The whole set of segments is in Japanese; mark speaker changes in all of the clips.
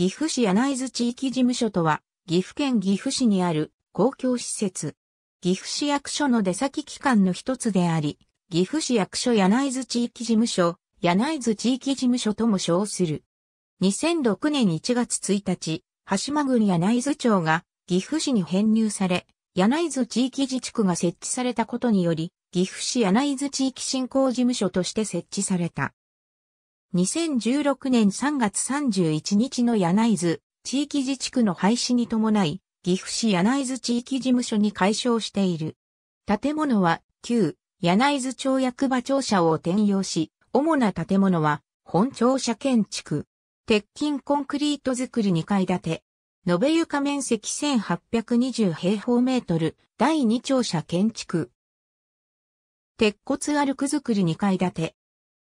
Speaker 1: 岐阜市柳津地域事務所とは、岐阜県岐阜市にある公共施設。岐阜市役所の出先機関の一つであり、岐阜市役所柳津地域事務所、柳津地域事務所とも称する。2006年1月1日、羽島郡柳津町が岐阜市に編入され、柳津地域自治区が設置されたことにより、岐阜市柳津地域振興事務所として設置された。2016年3月31日の柳津地域自治区の廃止に伴い、岐阜市柳津地域事務所に解消している。建物は旧柳津町役場庁舎を転用し、主な建物は本庁舎建築。鉄筋コンクリート造り2階建て。延べ床面積1820平方メートル、第2庁舎建築。鉄骨アルク造り2階建て。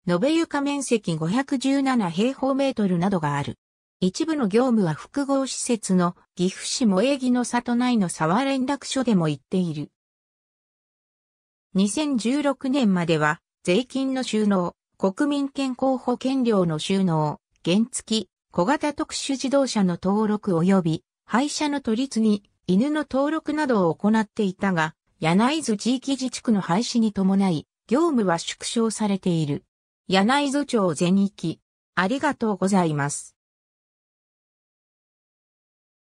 Speaker 1: 延べ床面積517平方メートルなどがある。一部の業務は複合施設の岐阜市萌木の里内の沢連絡所でも行っている。2016年までは、税金の収納、国民健康保険料の収納、原付、小型特殊自動車の登録及び、廃車の取り次ぎ、犬の登録などを行っていたが、柳津地域自治区の廃止に伴い、業務は縮小されている。柳津町全域。ありがとうございま
Speaker 2: す。